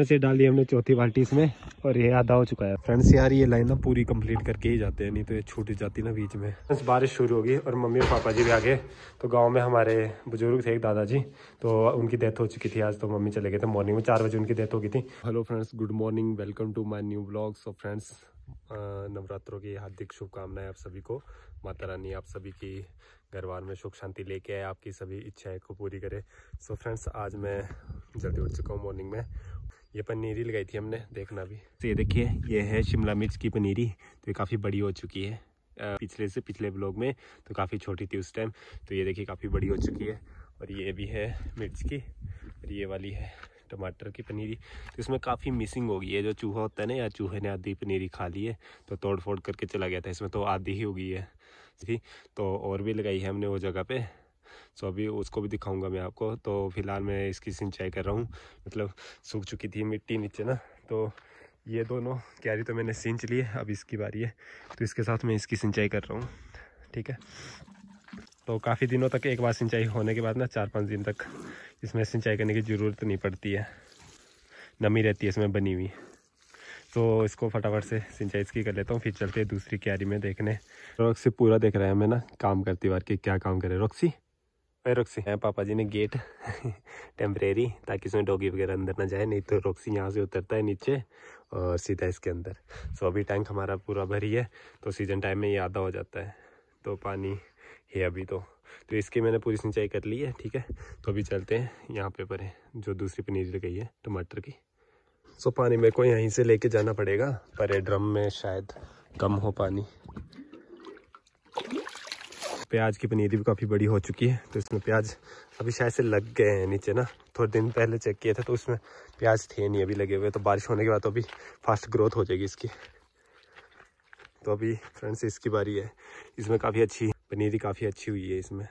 से डाली हमने चौथी बाल्टी इसमें और ये आधा हो चुका है फ्रेंड्स यार ये लाइन ना पूरी कंप्लीट करके ही जाते हैं नहीं तो ये छूट जाती ना बीच में फ्रेंड्स बारिश शुरू होगी और मम्मी और पापा जी भी आ गए तो गांव में हमारे बुजुर्ग थे एक दादाजी तो उनकी डेथ हो चुकी थी आज तो मम्मी चले गए थे मॉर्निंग में चार बजे उनकी डेथ हो गई थी hello friends good morning welcome to my new blog so friends नवरात्रों की हार्दिक शुभकामनाएं आप सभी को माता रानी आप सभी की घरवार में सुख शांति लेके आए आपकी सभी इच्छाएं को पूरी करे सो so फ्रेंड्स आज मैं जल्दी उठ चुका हूँ मॉर्निंग में ये पनीरी लगाई थी हमने देखना भी तो ये देखिए ये है शिमला मिर्च की पनीरी तो ये काफ़ी बड़ी हो चुकी है पिछले से पिछले ब्लॉग में तो काफ़ी छोटी थी उस टाइम तो ये देखिए काफ़ी बड़ी हो चुकी है और ये भी है मिर्च की और ये वाली है टमाटर की पनीरी तो इसमें काफ़ी मिसिंग हो गई है जो चूहा होता है ना या चूहे ने आधी पनीरी खा ली है तो तोड़ फोड़ करके चला गया था इसमें तो आधी ही हो गई है तो और भी लगाई है हमने वो जगह पे सो तो अभी उसको भी दिखाऊंगा मैं आपको तो फिलहाल मैं इसकी सिंचाई कर रहा हूँ मतलब सूख चुकी थी मिट्टी नीचे ना तो ये दोनों क्यारी तो मैंने सींच ली है अब इसकी बारी है तो इसके साथ मैं इसकी सिंचाई कर रहा हूँ ठीक है तो काफ़ी दिनों तक एक बार सिंचाई होने के बाद ना चार पाँच दिन तक इसमें सिंचाई करने की ज़रूरत नहीं पड़ती है नमी रहती है इसमें बनी हुई तो इसको फटाफट से सिंचाई इसकी कर लेता हूँ फिर चलते हैं दूसरी क्यारी में देखने रॉक्सी पूरा देख रहा है मैं ना काम करती बार के क्या काम करे रॉक्सी मैं रोक्सी है पापा जी ने गेट टेम्परेरी ताकि उसमें डॉगी वगैरह अंदर ना जाए नहीं तो रोक्सी यहाँ से उतरता है नीचे और सीधा इसके अंदर सो अभी टैंक हमारा पूरा भरी है तो सीजन टाइम में ये आधा हो जाता है तो पानी है अभी तो तो इसकी मैंने पूरी सिंचाई कर ली है ठीक है तो अभी चलते हैं यहाँ पे पर जो दूसरी पनीर गई है टमाटर की सो पानी मेरे को यहीं से लेके जाना पड़ेगा पर ड्रम में शायद कम हो पानी प्याज की पनीरी भी काफ़ी बड़ी हो चुकी है तो इसमें प्याज अभी शायद से लग गए हैं नीचे ना थोड़े दिन पहले चेक किया था तो उसमें प्याज थे नहीं अभी लगे हुए तो बारिश होने के बाद तो अभी फास्ट ग्रोथ हो जाएगी इसकी तो अभी फ्रेंड्स इसकी बारी है इसमें काफ़ी अच्छी पनीरी काफ़ी अच्छी हुई है इसमें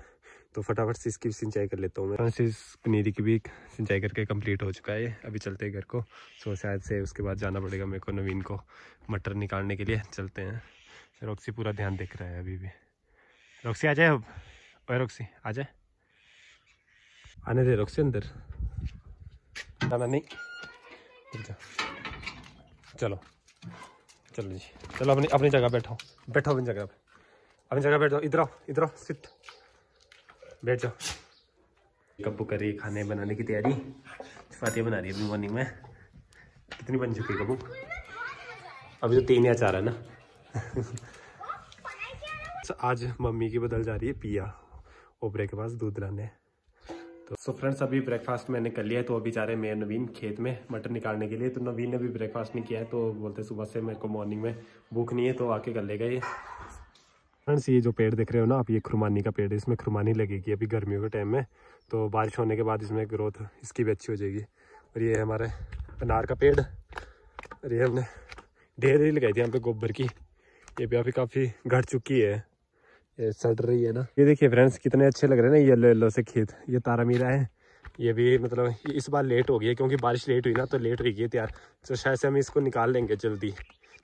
तो फटाफट से इसकी सिंचाई कर लेता हूँ मैं फ्रेंड्स इस पनीरी की भी सिंचाई करके कंप्लीट हो चुका है अभी चलते हैं घर को सो तो शायद से उसके बाद जाना पड़ेगा मेरे को नवीन को मटर निकालने के लिए चलते हैं रॉक्सी पूरा ध्यान देख रहा है अभी भी रोक्सी आ जाए अब ओए रोक्सी आ जाए आने दे रोक्सी अंदर ना नहीं चलो चलो जी चलो अपनी अपनी जगह बैठो बैठो अपनी जगह पे अपनी जगह बैठ जाओ इधर आओ इधर आओ सिट बैठ जाओ कब्बू कर रही है खाने बनाने की तैयारी चपातियाँ बना रही है अभी मॉर्निंग में कितनी बन चुकी है कब्बू अभी तो तीन या चार है ना आज मम्मी की बदल जा रही है पिया ओबरे के पास दूध लाने तो सो so फ्रेंड्स अभी ब्रेकफास्ट मैंने कर लिया है तो अभी जा रहे हैं मेरे नवीन खेत में मटर निकालने के लिए तो नवीन ने भी ब्रेकफास्ट नहीं किया है तो बोलते सुबह से मेरे को मॉर्निंग में भूख नहीं है तो आके कर लेगा ये फ्रेंड्स ये जो पेड़ देख रहे हो ना आप ये खुरमानी का पेड़ है इसमें खुरमानी लगेगी अभी गर्मियों के टाइम में तो बारिश होने के बाद इसमें ग्रोथ इसकी भी अच्छी हो जाएगी और ये है हमारे अनार का पेड़ और ये हमने ढेर ही लगाई थी यहाँ पे गोबर की ये भी अभी काफ़ी घट चुकी है सड़ रही है ना ये देखिए फ्रेंड्स कितने अच्छे लग रहे हैं ना येलो येलो से खेत ये तारा मीरा है ये भी मतलब इस बार लेट हो गई है क्योंकि बारिश लेट हुई ना तो लेट हुई है तैयार तो शायद से हम इसको निकाल लेंगे जल्दी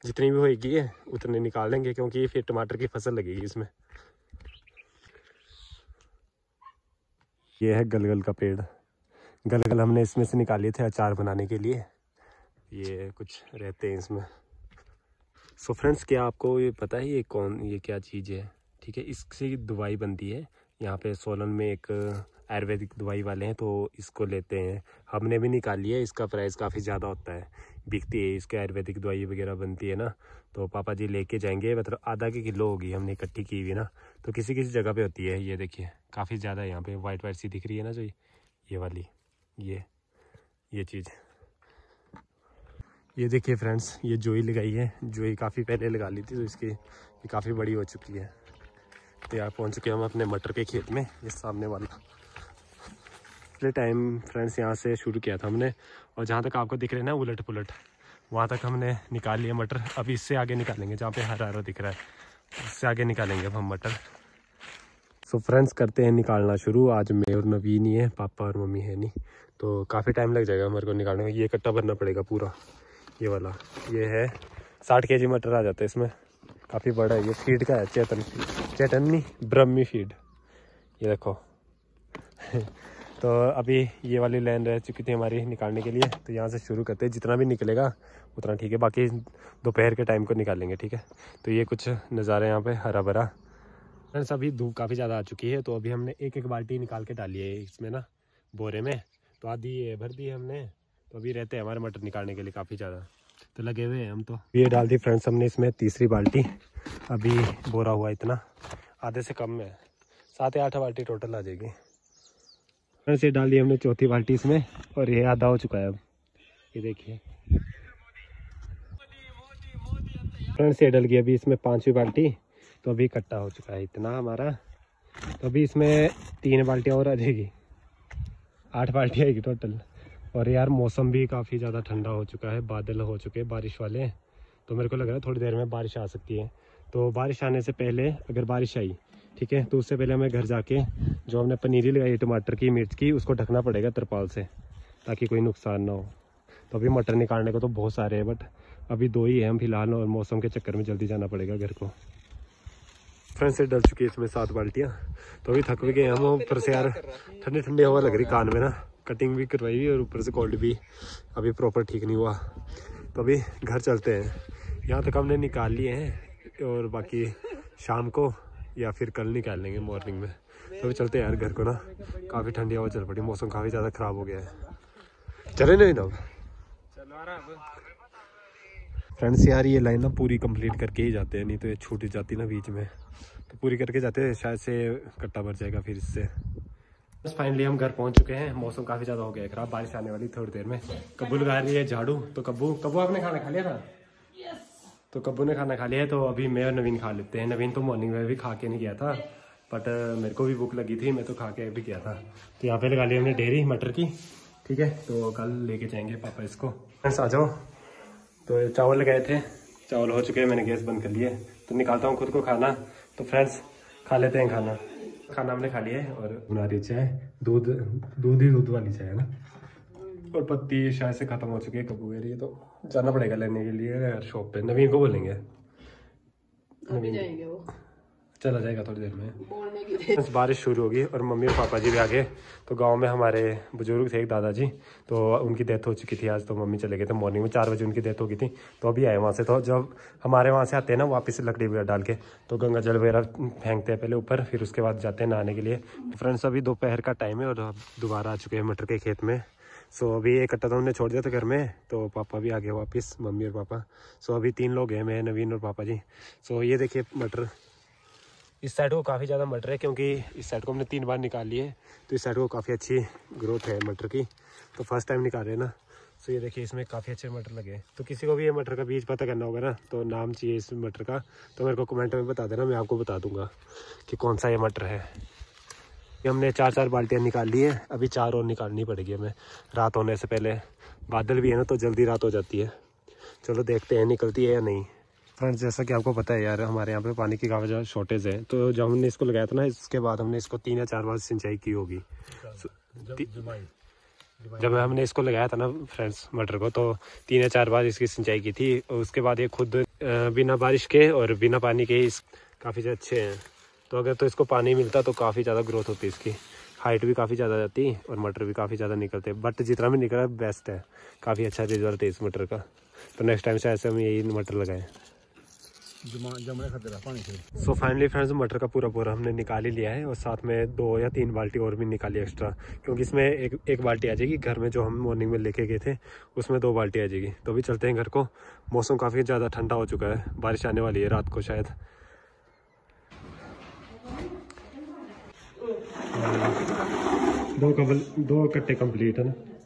जितनी भी होगी है उतने निकाल लेंगे क्योंकि फिर टमाटर की फसल लगेगी इसमें ये है गलगल का पेड़ गलगल हमने इसमें से निकाले थे अचार बनाने के लिए ये कुछ रहते हैं इसमें सो so फ्रेंड्स क्या आपको ये पता है ये कौन ये क्या चीज़ है ठीक है इससे दवाई बनती है यहाँ पे सोलन में एक आयुर्वेदिक दवाई वाले हैं तो इसको लेते हैं हमने भी निकाली है इसका प्राइस काफ़ी ज़्यादा होता है बिकती है इसके आयुर्वेदिक दवाई वगैरह बनती है ना तो पापा जी लेके जाएंगे मतलब आधा के किलो होगी हमने इकट्ठी की हुई ना तो किसी किसी जगह पे होती है ये देखिए काफ़ी ज़्यादा यहाँ पे वाइट वाइट सी दिख रही है ना जो ये वाली ये ये चीज़ ये देखिए फ्रेंड्स ये जोई लगाई है जोई काफ़ी पहले लगा ली थी तो इसकी काफ़ी बड़ी हो चुकी है तो यहाँ पहुँच चुके हम अपने मटर के खेत में ये सामने वाला पिछले टाइम फ्रेंड्स यहाँ से शुरू किया था हमने और जहाँ तक आपको दिख रहे हैं ना उलट पुलट वहाँ तक हमने निकाल लिए मटर अब इससे आगे निकालेंगे जहाँ पे हरा हरा दिख रहा है इससे आगे निकालेंगे अब हम मटर सो so फ्रेंड्स करते हैं निकालना शुरू आज मैं और नवीन ही है पापा और मम्मी है नहीं तो काफ़ी टाइम लग जाएगा हमारे को निकालने में ये इकट्ठा भरना पड़ेगा पूरा ये वाला ये है साठ के मटर आ जाता है इसमें काफ़ी बड़ा है ये फीड का है चेतन चेतन नहीं ब्रह्मी फीड ये देखो तो अभी ये वाली लाइन रह चुकी थी हमारी निकालने के लिए तो यहाँ से शुरू करते हैं जितना भी निकलेगा उतना ठीक है बाकी दोपहर के टाइम को निकालेंगे ठीक है तो ये कुछ नज़ारे यहाँ पे हरा भरा फ्रेंड्स अभी धूप काफ़ी ज़्यादा आ चुकी है तो अभी हमने एक एक बाल्टी निकाल के डाली है इसमें ना बोरे में तो आधी भर दी है हमने तो अभी रहते हैं हमारे मटर निकालने के लिए काफ़ी ज़्यादा तो लगे हुए हैं हम तो ये डाल दी फ्रेंड्स हमने इसमें तीसरी बाल्टी अभी बोरा हुआ इतना आधे से कम में है सात या आठ बाल्टी टोटल आ जाएगी फ्रेंड्स ये डाल दी हमने चौथी बाल्टी इसमें और ये आधा हो चुका है अब ये देखिए फ्रेंड्स ये डल गई अभी इसमें पाँचवीं बाल्टी तो अभी इकट्ठा हो चुका है इतना हमारा तो अभी इसमें तीन बाल्टियाँ और आ जाएगी आठ बाल्टियाँ आएगी टोटल और यार मौसम भी काफ़ी ज़्यादा ठंडा हो चुका है बादल हो चुके हैं बारिश वाले तो मेरे को लग रहा है थोड़ी देर में बारिश आ सकती है तो बारिश आने से पहले अगर बारिश आई ठीक है तो उससे पहले हमें घर जाके जो हमने पनीरी लगाई है टमाटर की मिर्च की उसको ढकना पड़ेगा तरपाल से ताकि कोई नुकसान ना हो तो अभी मटर निकालने को तो बहुत सारे हैं बट अभी दो ही हैं हम फिलहाल और मौसम के चक्कर में जल्दी जाना पड़ेगा घर को फ्रेंड से डल चुकी है इसमें सात बाल्टियाँ तो अभी थक भी गए हम फिर से यार ठंडी ठंडी हवा लग रही कान में ना कटिंग भी करवाई हुई और ऊपर से कोल्ड भी अभी प्रॉपर ठीक नहीं हुआ तो अभी घर चलते हैं यहाँ तक हमने निकाल लिए हैं और बाकी शाम को या फिर कल निकाल लेंगे मॉर्निंग में तो अभी चलते हैं यार घर को ना काफ़ी ठंडी हवा चल पड़ी मौसम काफ़ी ज़्यादा ख़राब हो गया है चले नहीं ना फ्रेंड्स यार ये लाइन ना पूरी कंप्लीट करके ही जाते हैं नहीं तो ये छूट जाती ना बीच में तो पूरी करके जाते हैं शायद से कट्टा भर जाएगा फिर इससे फाइनली हम घर पहुंच चुके हैं मौसम काफी ज्यादा हो गया खराब बारिश आने वाली थोड़ी देर में कब्बू लगा रही है झाड़ू तो कब्बू कब्बू आपने खाना खा लिया था तो कब्बू ने खाना खा लिया है तो अभी मैं और नवीन खा लेते हैं नवीन तो मॉर्निंग में भी खा के नहीं गया था बट मेरे को भी भूख लगी थी मैं तो खा के भी गया था तो यहाँ पे लगा लिया हमने डेयरी मटर की ठीक है तो कल लेके जाएंगे पापा इसको फ्रेंड्स आ जाओ तो चावल लगाए थे चावल हो चुके हैं मैंने गैस बंद कर लिए तो निकालता हूँ खुद को खाना तो फ्रेंड्स खा लेते हैं खाना खाना हमने खा लिया है और बना रही चाय दूध दूध ही दूध वाली चाय है ना और पत्ती शायद से ख़त्म हो चुकी है कबू रही है तो जाना पड़ेगा लेने के लिए शॉप पे नवीन को बोलेंगे नवीन जाएंगे वो चला जाएगा थोड़ी देर में बारिश शुरू होगी और मम्मी और पापा जी भी आ गए तो गांव में हमारे बुजुर्ग थे एक दादाजी तो उनकी डेथ हो चुकी थी आज तो मम्मी चले गए थे मॉर्निंग में चार बजे उनकी डेथ हो गई थी तो अभी आए वहाँ से तो जब हमारे वहाँ से आते हैं ना वापस लकड़ी वगैरह डाल के तो गंगा जल वगैरह फेंकते हैं पहले ऊपर फिर उसके बाद जाते हैं नहाने के लिए फ्रेंड्स अभी दोपहर का टाइम है और दोबारा आ चुके हैं मटर के खेत में सो so, अभी एक कट्टा तो हमने छोड़ दिया था घर में तो पापा भी आ गए वापस मम्मी और पापा सो so, अभी तीन लोग हैं मैं नवीन और पापा जी सो so, ये देखिए मटर इस साइड को काफ़ी ज़्यादा मटर है क्योंकि इस साइड को हमने तीन बार निकाल लिए तो इस साइड को काफ़ी अच्छी ग्रोथ है मटर की तो फर्स्ट टाइम निकाल रहे हैं ना सो तो ये देखिए इसमें काफ़ी अच्छे मटर लगे तो किसी को भी ये मटर का बीज पता करना होगा ना तो नाम चाहिए इस मटर का तो मेरे को कमेंट में बता देना मैं आपको बता दूंगा कि कौन सा ये मटर है ये हमने चार चार बाल्टियाँ निकाल ली है अभी चार और निकालनी पड़ेगी हमें रात होने से पहले बादल भी है ना तो जल्दी रात हो जाती है चलो देखते हैं निकलती है या नहीं फ्रेंड्स जैसा कि आपको पता है यार हमारे यहाँ पे पानी की काफ़ी ज़्यादा शॉर्टेज है तो जब हमने इसको लगाया था ना इसके बाद हमने इसको तीन या चार बार सिंचाई की होगी अच्छा, जब हमने इसको लगाया था ना फ्रेंड्स मटर को तो तीन या चार बार इसकी सिंचाई की थी और उसके बाद ये खुद बिना बारिश के और बिना पानी के इस काफ़ी ज़्यादा अच्छे हैं तो अगर तो इसको पानी मिलता तो काफ़ी ज़्यादा ग्रोथ होती इसकी हाइट भी काफ़ी ज़्यादा जाती और मटर भी काफ़ी ज़्यादा निकलते बट जितना भी निकला बेस्ट है काफ़ी अच्छा रिजल्ट है इस मटर का तो नेक्स्ट टाइम से ऐसे हम यही मटर लगाएँ सो फाइनली फ्रेंड्स मटर का पूरा पूरा हमने निकाल ही लिया है और साथ में दो या तीन बाल्टी और भी निकाली एक्स्ट्रा क्योंकि इसमें एक एक बाल्टी आ जाएगी घर में जो हम मॉर्निंग में लेके गए थे उसमें दो बाल्टी आ जाएगी तो अभी चलते हैं घर को मौसम काफ़ी ज़्यादा ठंडा हो चुका है बारिश आने वाली है रात को शायद दो कबल दो कट्टे कम्प्लीट है ना